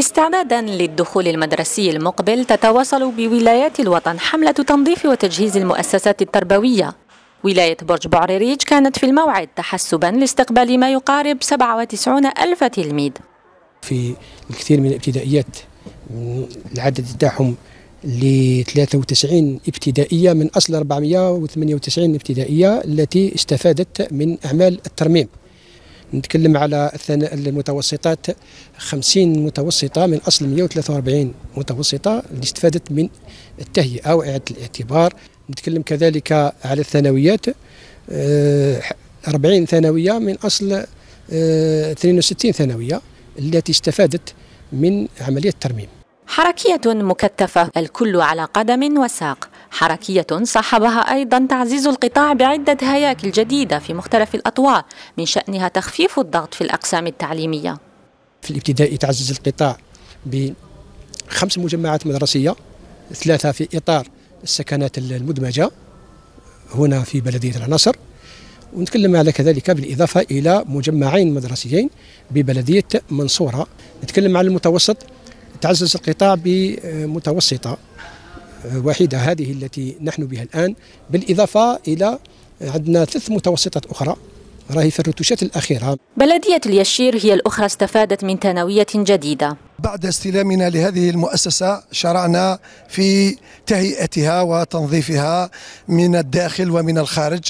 استعدادا للدخول المدرسي المقبل تتواصل بولايات الوطن حملة تنظيف وتجهيز المؤسسات التربوية ولاية برج بعريريج كانت في الموعد تحسبا لاستقبال ما يقارب 97 ألف تلميذ في الكثير من الابتدائيات العدد تاعهم ل 93 ابتدائية من أصل 498 ابتدائية التي استفادت من أعمال الترميم نتكلم على المتوسطات 50 متوسطة من أصل 143 متوسطة اللي استفادت من التهيئة وإعادة الاعتبار نتكلم كذلك على الثانويات 40 آه، ثانوية من أصل 62 آه، ثانوية التي استفادت من عملية الترميم حركية مكثفة الكل على قدم وساق حركية صاحبها أيضا تعزيز القطاع بعدة هياكل جديدة في مختلف الأطوار من شأنها تخفيف الضغط في الأقسام التعليمية في الابتدائي تعزز القطاع بخمس مجمعات مدرسية ثلاثة في إطار السكنات المدمجة هنا في بلدية العناصر ونتكلم على كذلك بالإضافة إلى مجمعين مدرسيين ببلدية منصورة نتكلم على المتوسط تعزز القطاع بمتوسطة آه، واحدة هذه التي نحن بها الآن بالإضافة إلى عندنا ثلاث متوسطات أخرى راهي في الرتوشات الأخيرة بلدية اليشير هي الأخرى استفادت من ثانوية جديدة بعد استلامنا لهذه المؤسسة شرعنا في تهيئتها وتنظيفها من الداخل ومن الخارج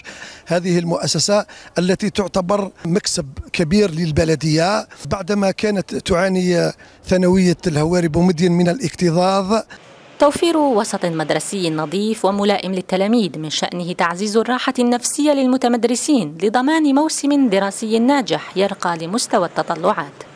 هذه المؤسسة التي تعتبر مكسب كبير للبلدية بعدما كانت تعاني ثانوية الهواري بومدين من الاكتظاظ توفير وسط مدرسي نظيف وملائم للتلاميذ من شأنه تعزيز الراحة النفسية للمتمدرسين لضمان موسم دراسي ناجح يرقى لمستوى التطلعات